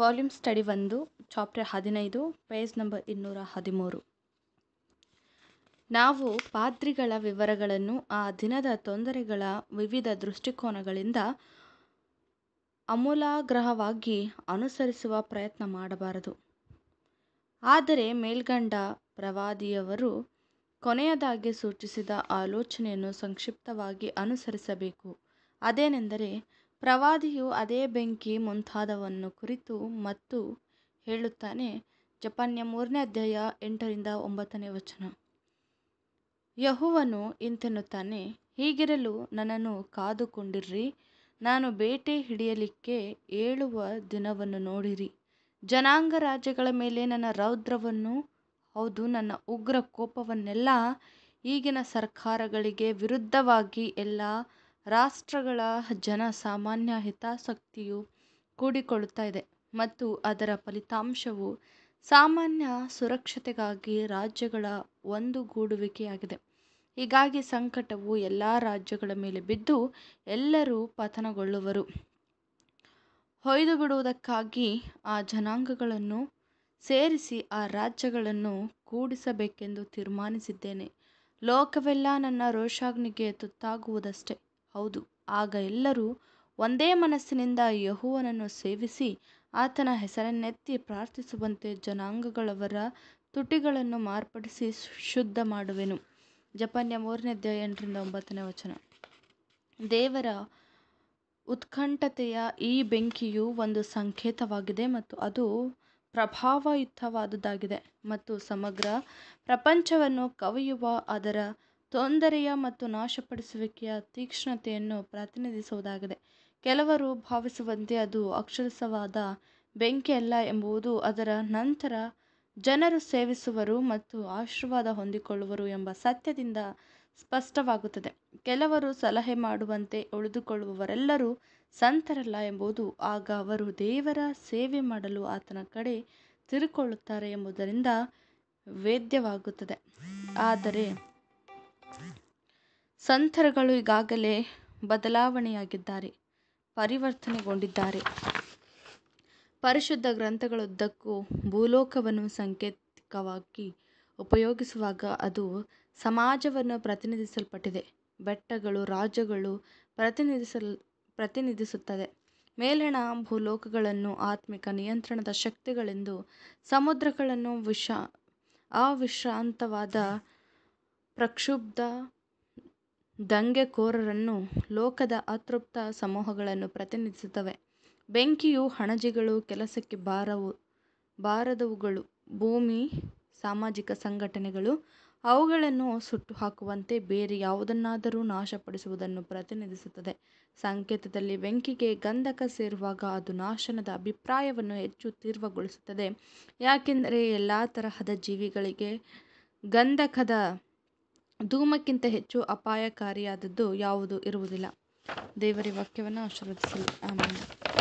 Volume study ಒಂದು chapter ಹದಿನೈದು page number ಇನ್ನೂರ ಹದಿಮೂರು ನಾವು ಪಾದ್ರಿಗಳ ವಿವರಗಳನ್ನು ಆ ದಿನದ ತೊಂದರೆಗಳ ವಿವಿಧ ದೃಷ್ಟಿಕೋನಗಳಿಂದ ಅಮೂಲಾಗ್ರಹವಾಗಿ ಅನುಸರಿಸುವ ಪ್ರಯತ್ನ ಮಾಡಬಾರದು ಆದರೆ ಮೇಲ್ಗಂಡ ಪ್ರವಾದಿಯವರು ಕೊನೆಯದಾಗಿ ಸೂಚಿಸಿದ ಆಲೋಚನೆಯನ್ನು ಸಂಕ್ಷಿಪ್ತವಾಗಿ ಅನುಸರಿಸಬೇಕು ಅದೇನೆಂದರೆ ಪ್ರವಾದಿಯು ಅದೇ ಬೆಂಕಿ ಮುಂತಾದವನ್ನು ಕುರಿತು ಮತ್ತು ಹೇಳುತ್ತಾನೆ ಜಪಾನ್ಯ ಮೂರನೇ ಅಧ್ಯಾಯ ಎಂಟರಿಂದ ಒಂಬತ್ತನೇ ವಚನ ಯಹುವನು ಇಂತೆನ್ನುತ್ತಾನೆ ಹೀಗಿರಲು ನನ್ನನ್ನು ಕಾದುಕೊಂಡಿರ್ರಿ ನಾನು ಬೇಟೆ ಹಿಡಿಯಲಿಕ್ಕೆ ಏಳುವ ದಿನವನ್ನು ನೋಡಿರಿ ಜನಾಂಗ ರಾಜ್ಯಗಳ ಮೇಲೆ ನನ್ನ ರೌದ್ರವನ್ನು ಹೌದು ನನ್ನ ಉಗ್ರ ಕೋಪವನ್ನೆಲ್ಲ ಈಗಿನ ಸರ್ಕಾರಗಳಿಗೆ ವಿರುದ್ಧವಾಗಿ ಎಲ್ಲ ರಾಷ್ಟ್ರಗಳ ಜನ ಸಾಮಾನ್ಯ ಹಿತಾಸಕ್ತಿಯು ಕೂಡಿಕೊಳ್ಳುತ್ತಾ ಇದೆ ಮತ್ತು ಅದರ ಫಲಿತಾಂಶವು ಸಾಮಾನ್ಯ ಸುರಕ್ಷತೆಗಾಗಿ ರಾಜ್ಯಗಳ ಒಂದುಗೂಡುವಿಕೆಯಾಗಿದೆ ಹೀಗಾಗಿ ಸಂಕಟವು ಎಲ್ಲ ರಾಜ್ಯಗಳ ಮೇಲೆ ಬಿದ್ದು ಎಲ್ಲರೂ ಪತನಗೊಳ್ಳುವರು ಬಿಡುವುದಕ್ಕಾಗಿ ಆ ಜನಾಂಗಗಳನ್ನು ಸೇರಿಸಿ ಆ ರಾಜ್ಯಗಳನ್ನು ಕೂಡಿಸಬೇಕೆಂದು ತೀರ್ಮಾನಿಸಿದ್ದೇನೆ ಲೋಕವೆಲ್ಲ ನನ್ನ ರೋಷಾಗ್ನಿಗೆ ತುತ್ತಾಗುವುದಷ್ಟೇ ಹೌದು ಆಗ ಎಲ್ಲರೂ ಒಂದೇ ಮನಸ್ಸಿನಿಂದ ಯಹುವನನ್ನು ಸೇವಿಸಿ ಆತನ ಹೆಸರನ್ನೆತ್ತಿ ಪ್ರಾರ್ಥಿಸುವಂತೆ ಜನಾಂಗಗಳವರ ತುಟಿಗಳನ್ನು ಮಾರ್ಪಡಿಸಿ ಶುದ್ಧ ಮಾಡುವೆನು ಜಪನ್ಯ ಮೂರನೇ ಅಧ್ಯಾಯ ಎಂಟರಿಂದ ಒಂಬತ್ತನೇ ವಚನ ದೇವರ ಉತ್ಕಂಠತೆಯ ಈ ಬೆಂಕಿಯು ಒಂದು ಸಂಕೇತವಾಗಿದೆ ಮತ್ತು ಅದು ಪ್ರಭಾವಯುತವಾದುದಾಗಿದೆ ಮತ್ತು ಸಮಗ್ರ ಪ್ರಪಂಚವನ್ನು ಕವಿಯುವ ಅದರ ತೊಂದರೆಯ ಮತ್ತು ನಾಶಪಡಿಸುವಿಕೆಯ ತೀಕ್ಷ್ಣತೆಯನ್ನು ಪ್ರತಿನಿಧಿಸುವುದಾಗಿದೆ ಕೆಲವರು ಭಾವಿಸುವಂತೆ ಅದು ಅಕ್ಷರಶಃವಾದ ಬೆಂಕಿಯಲ್ಲ ಎಂಬುವುದು ಅದರ ನಂತರ ಜನರು ಸೇವಿಸುವರು ಮತ್ತು ಆಶೀರ್ವಾದ ಹೊಂದಿಕೊಳ್ಳುವರು ಎಂಬ ಸತ್ಯದಿಂದ ಸ್ಪಷ್ಟವಾಗುತ್ತದೆ ಕೆಲವರು ಸಲಹೆ ಮಾಡುವಂತೆ ಉಳಿದುಕೊಳ್ಳುವವರೆಲ್ಲರೂ ಸಂತರಲ್ಲ ಎಂಬುದು ಆಗ ಅವರು ದೇವರ ಸೇವೆ ಮಾಡಲು ಆತನ ಕಡೆ ತಿರುಕೊಳ್ಳುತ್ತಾರೆ ಎಂಬುದರಿಂದ ವೇದ್ಯವಾಗುತ್ತದೆ ಆದರೆ ಸಂತರಗಳು ಈಗಾಗಲೇ ಬದಲಾವಣೆಯಾಗಿದ್ದಾರೆ ಪರಿವರ್ತನೆಗೊಂಡಿದ್ದಾರೆ ಪರಿಶುದ್ಧ ಗ್ರಂಥಗಳುದ್ದಕ್ಕೂ ಭೂಲೋಕವನ್ನು ಸಾಂಕೇತಿಕವಾಗಿ ಉಪಯೋಗಿಸುವಾಗ ಅದು ಸಮಾಜವನ್ನು ಪ್ರತಿನಿಧಿಸಲ್ಪಟ್ಟಿದೆ ಬೆಟ್ಟಗಳು ರಾಜ್ಯಗಳು ಪ್ರತಿನಿಧಿಸಲ್ ಪ್ರತಿನಿಧಿಸುತ್ತದೆ ಮೇಲಣ ಭೂಲೋಕಗಳನ್ನು ಆತ್ಮಿಕ ನಿಯಂತ್ರಣದ ಶಕ್ತಿಗಳೆಂದು ಸಮುದ್ರಗಳನ್ನು ವಿಶ ಅವಿಶ್ರಾಂತವಾದ ಪ್ರಕ್ಷುಬ್ಧ ದಂಗೆಕೋರರನ್ನು ಲೋಕದ ಅತೃಪ್ತ ಸಮೂಹಗಳನ್ನು ಪ್ರತಿನಿಧಿಸುತ್ತವೆ. ಬೆಂಕಿಯು ಹಣಜಿಗಳು ಕೆಲಸಕ್ಕೆ ಬಾರವು ಬಾರದವುಗಳು, ಭೂಮಿ, ಸಾಮಾಜಿಕ ಸಂಘಟನೆಗಳು, ಅವುಗಳನ್ನು ಸುಟ್ಟು ಹಾಕುವಂತೆ ಬೇರೆ ಯಾವುದನ್ನಾದರೂ ನಾಶಪಡಿಸುವುದನ್ನು ಪ್ರತಿನಿಧಿಸುತ್ತದೆ. ಸಂಕೇತದಲ್ಲಿ ಬೆಂಕಿಗೆ ಗಂಧಕ ಸೇರುವಾಗ ಅದು ನಾಶನದ ಅಭಿಪ್ರಾಯವನ್ನು ಹೆಚ್ಚು ತೀವ್ರಗೊಳಿಸುತ್ತದೆ, ಯಾಕೆಂದರೆ ಎಲ್ಲ ತರಹದ ಜೀವಿಗಳಿಗೆ ಗಂಧಕದ ಧೂಮಕ್ಕಿಂತ ಹೆಚ್ಚು ಅಪಾಯಕಾರಿಯಾದದ್ದು ಯಾವುದು ಇರುವುದಿಲ್ಲ ದೇವರ ವಾಕ್ಯವನ್ನು ಆಶೀರ್ವದಿಸಲಿ ಆಮೇಲೆ